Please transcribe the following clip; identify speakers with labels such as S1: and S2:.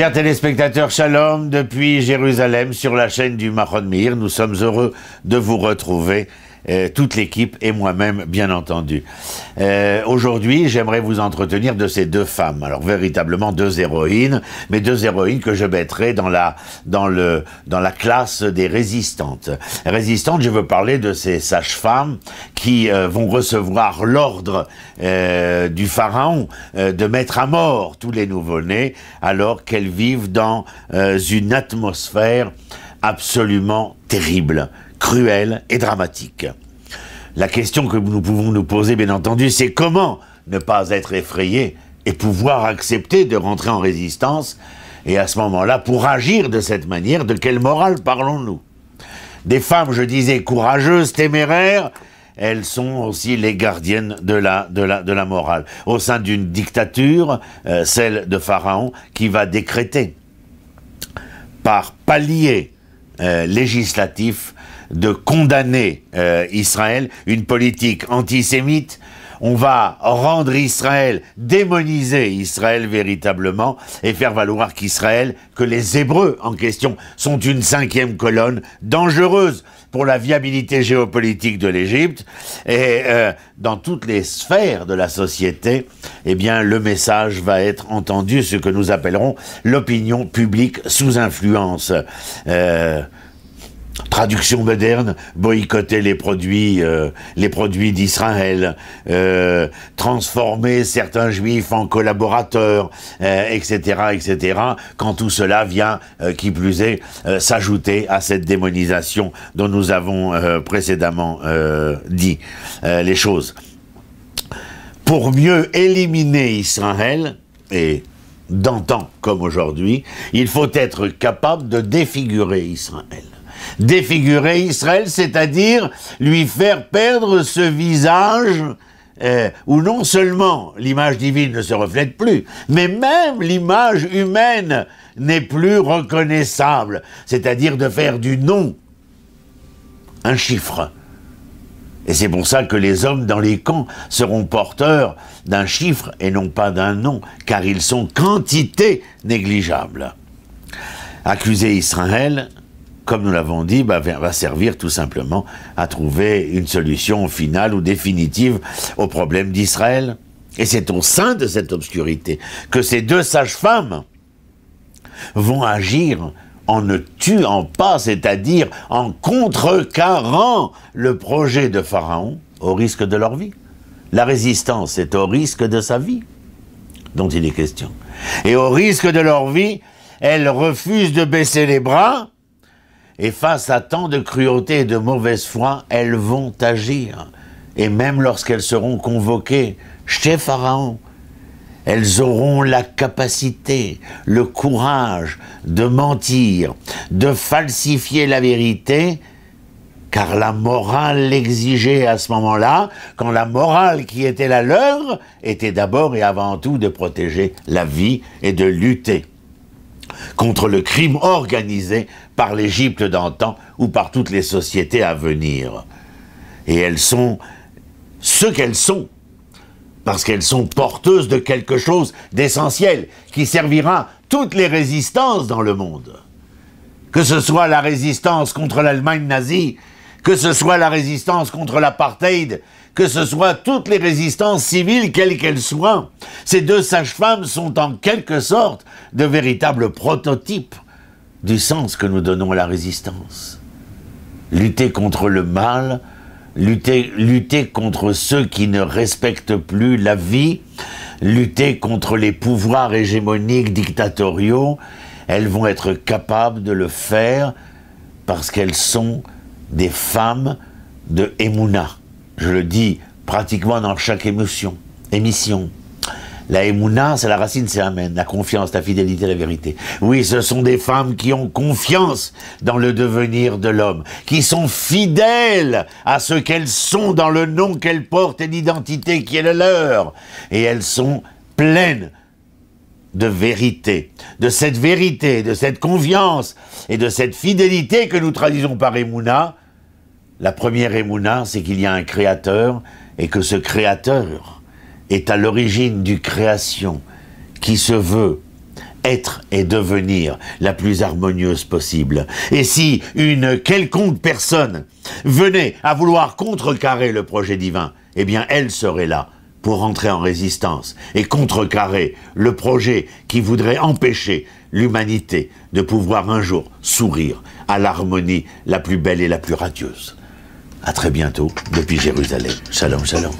S1: Chers téléspectateurs, shalom depuis Jérusalem sur la chaîne du Mahon Nous sommes heureux de vous retrouver euh, toute l'équipe et moi-même, bien entendu. Euh, aujourd'hui, j'aimerais vous entretenir de ces deux femmes, alors véritablement deux héroïnes, mais deux héroïnes que je mettrai dans la, dans le, dans la classe des résistantes. Résistantes, je veux parler de ces sages-femmes qui euh, vont recevoir l'ordre du pharaon de mettre à mort tous les nouveau-nés alors qu'elles vivent dans une atmosphère absolument terrible cruelle et dramatique. La question que nous pouvons nous poser, bien entendu, c'est comment ne pas être effrayé et pouvoir accepter de rentrer en résistance, et à ce moment-là, pour agir de cette manière, de quelle morale parlons-nous Des femmes, je disais, courageuses, téméraires, elles sont aussi les gardiennes de la, de la morale, au sein d'une dictature, euh, celle de Pharaon, qui va décréter par palier euh, législatif de condamner euh, Israël, une politique antisémite. On va rendre Israël, démoniser Israël véritablement et faire valoir qu'Israël, que les Hébreux en question sont une cinquième colonne dangereuse pour la viabilité géopolitique de l'Égypte et euh, dans toutes les sphères de la société, eh bien le message va être entendu, ce que nous appellerons l'opinion publique sous influence. Euh, traduction moderne, boycotter les produits, euh, produits d'Israël, euh, transformer certains juifs en collaborateurs, etc., euh, etc. Quand tout cela vient, qui plus est, s'ajouter à cette démonisation dont nous avons précédemment dit les choses. Pour mieux éliminer Israël et d'antan comme aujourd'hui, il faut être capable de défigurer Israël défigurer Israël, c'est-à-dire lui faire perdre ce visage euh, où non seulement l'image divine ne se reflète plus, mais même l'image humaine n'est plus reconnaissable, c'est-à-dire de faire du nom un chiffre. Et c'est pour ça que les hommes dans les camps seront porteurs d'un chiffre et non pas d'un nom, car ils sont quantité négligeable. Accuser Israël, comme nous l'avons dit, bah, va servir tout simplement à trouver une solution finale ou définitive au problème d'Israël. Et c'est au sein de cette obscurité que ces deux sages-femmes vont agir en ne tuant pas, c'est-à-dire en contrecarrant le projet de Pharaon au risque de leur vie. La résistance est au risque de sa vie dont il est question. Et au risque de leur vie, elles refusent de baisser les bras et face à tant de cruauté et de mauvaise foi, elles vont agir. Et même lorsqu'elles seront convoquées chez Pharaon, elles auront la capacité, le courage de mentir, de falsifier la vérité, car la morale l'exigeait à ce moment-là, quand la morale qui était la leur était d'abord et avant tout de protéger la vie et de lutter contre le crime organisé par l'Égypte d'antan ou par toutes les sociétés à venir. Et elles sont ce qu'elles sont, parce qu'elles sont porteuses de quelque chose d'essentiel qui servira toutes les résistances dans le monde. Que ce soit la résistance contre l'Allemagne nazie, que ce soit la résistance contre l'apartheid, que ce soit toutes les résistances civiles, quelles qu'elles soient, ces deux sages-femmes sont en quelque sorte de véritables prototypes du sens que nous donnons à la résistance. Lutter contre le mal, lutter, lutter contre ceux qui ne respectent plus la vie, lutter contre les pouvoirs hégémoniques dictatoriaux, elles vont être capables de le faire parce qu'elles sont des femmes de Emouna. Je le dis pratiquement dans chaque émission. La émouna, c'est la racine, c'est Amen. La confiance, la fidélité, la vérité. Oui, ce sont des femmes qui ont confiance dans le devenir de l'homme, qui sont fidèles à ce qu'elles sont dans le nom qu'elles portent et l'identité qui est la leur. Et elles sont pleines de vérité, de cette vérité, de cette confiance et de cette fidélité que nous traduisons par émouna. La première émouna, c'est qu'il y a un créateur et que ce créateur, est à l'origine du création qui se veut être et devenir la plus harmonieuse possible. Et si une quelconque personne venait à vouloir contrecarrer le projet divin, eh bien elle serait là pour entrer en résistance et contrecarrer le projet qui voudrait empêcher l'humanité de pouvoir un jour sourire à l'harmonie la plus belle et la plus radieuse. À très bientôt depuis Jérusalem. Shalom, shalom.